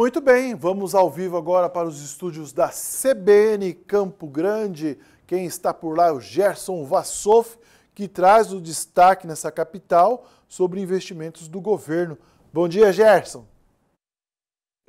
Muito bem, vamos ao vivo agora para os estúdios da CBN Campo Grande. Quem está por lá é o Gerson Vassoff, que traz o destaque nessa capital sobre investimentos do governo. Bom dia, Gerson.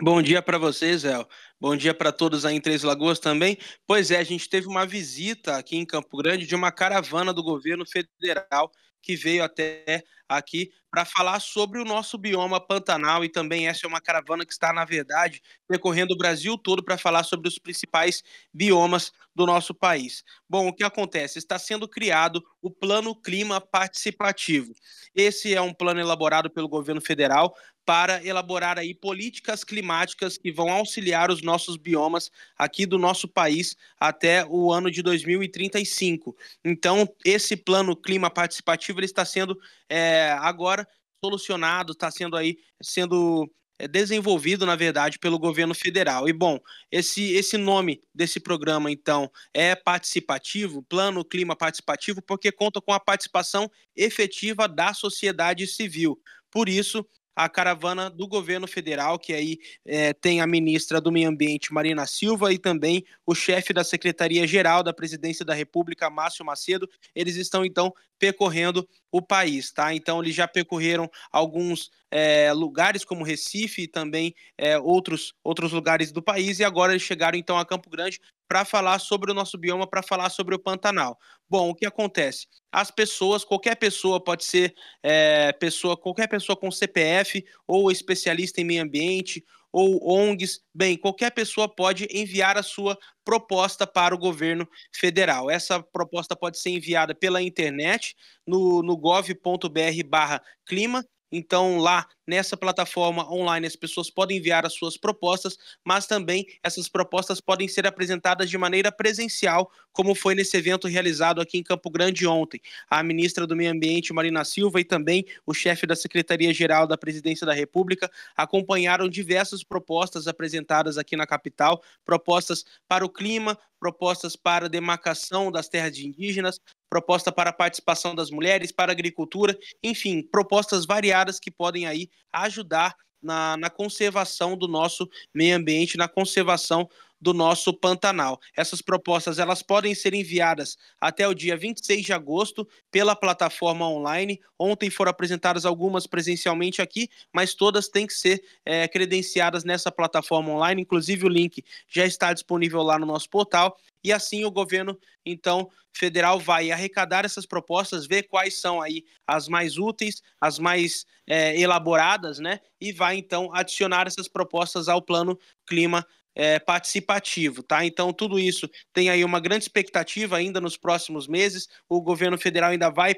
Bom dia para vocês, El. Bom dia para todos aí em Três Lagoas também. Pois é, a gente teve uma visita aqui em Campo Grande de uma caravana do governo federal que veio até aqui para falar sobre o nosso bioma Pantanal e também essa é uma caravana que está, na verdade, percorrendo o Brasil todo para falar sobre os principais biomas do nosso país. Bom, o que acontece? Está sendo criado o Plano Clima Participativo. Esse é um plano elaborado pelo governo federal para elaborar aí políticas climáticas que vão auxiliar os nossos biomas aqui do nosso país até o ano de 2035. Então, esse plano clima participativo ele está sendo é, agora solucionado, está sendo aí sendo é desenvolvido, na verdade, pelo governo federal. E, bom, esse, esse nome desse programa, então, é participativo, Plano Clima Participativo, porque conta com a participação efetiva da sociedade civil. Por isso, a caravana do governo federal, que aí é, tem a ministra do Meio Ambiente, Marina Silva, e também o chefe da Secretaria-Geral da Presidência da República, Márcio Macedo. Eles estão, então, percorrendo o país, tá? Então eles já percorreram alguns é, lugares como Recife e também é, outros, outros lugares do país e agora eles chegaram então a Campo Grande para falar sobre o nosso bioma, para falar sobre o Pantanal. Bom, o que acontece? As pessoas, qualquer pessoa pode ser é, pessoa, qualquer pessoa com CPF ou especialista em meio ambiente ou ONGs, bem, qualquer pessoa pode enviar a sua proposta para o governo federal. Essa proposta pode ser enviada pela internet no, no gov.br barra clima então, lá nessa plataforma online, as pessoas podem enviar as suas propostas, mas também essas propostas podem ser apresentadas de maneira presencial, como foi nesse evento realizado aqui em Campo Grande ontem. A ministra do Meio Ambiente, Marina Silva, e também o chefe da Secretaria-Geral da Presidência da República acompanharam diversas propostas apresentadas aqui na capital propostas para o clima, propostas para demarcação das terras de indígenas, proposta para a participação das mulheres, para a agricultura, enfim, propostas variadas que podem aí ajudar na, na conservação do nosso meio ambiente, na conservação do nosso Pantanal. Essas propostas elas podem ser enviadas até o dia 26 de agosto pela plataforma online. Ontem foram apresentadas algumas presencialmente aqui, mas todas têm que ser é, credenciadas nessa plataforma online. Inclusive o link já está disponível lá no nosso portal. E assim o governo, então, federal vai arrecadar essas propostas, ver quais são aí as mais úteis, as mais é, elaboradas, né? E vai, então, adicionar essas propostas ao plano clima é, participativo, tá? Então tudo isso tem aí uma grande expectativa ainda nos próximos meses. O governo federal ainda vai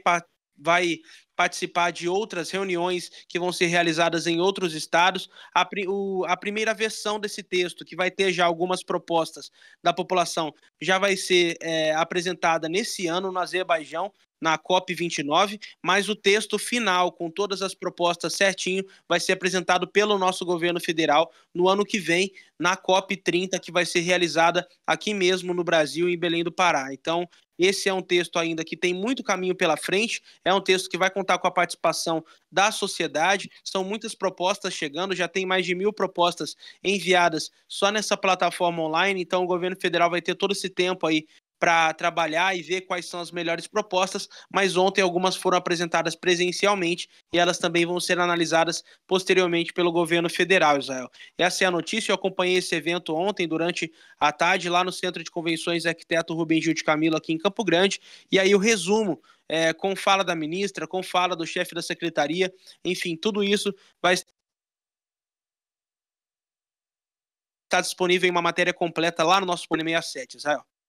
vai participar de outras reuniões que vão ser realizadas em outros estados. A, o, a, primeira versão desse texto, que vai ter já algumas propostas da população, já vai ser é, apresentada nesse ano no Azerbaijão, na COP29, mas o texto final, com todas as propostas certinho, vai ser apresentado pelo nosso governo federal no ano que vem, na COP30, que vai ser realizada aqui mesmo no Brasil, em Belém do Pará. Então, esse é um texto ainda que tem muito caminho pela frente, é um texto que vai contar com a participação da sociedade. São muitas propostas chegando, já tem mais de mil propostas enviadas só nessa plataforma online. Então, o governo federal vai ter todo esse tempo aí para trabalhar e ver quais são as melhores propostas, mas ontem algumas foram apresentadas presencialmente e elas também vão ser analisadas posteriormente pelo governo federal, Israel. Essa é a notícia, eu acompanhei esse evento ontem durante a tarde lá no Centro de Convenções Arquiteto Rubem Gil de Camilo aqui em Campo Grande, e aí o resumo é, com fala da ministra, com fala do chefe da secretaria, enfim, tudo isso vai estar disponível em uma matéria completa lá no nosso Plano 67, Israel.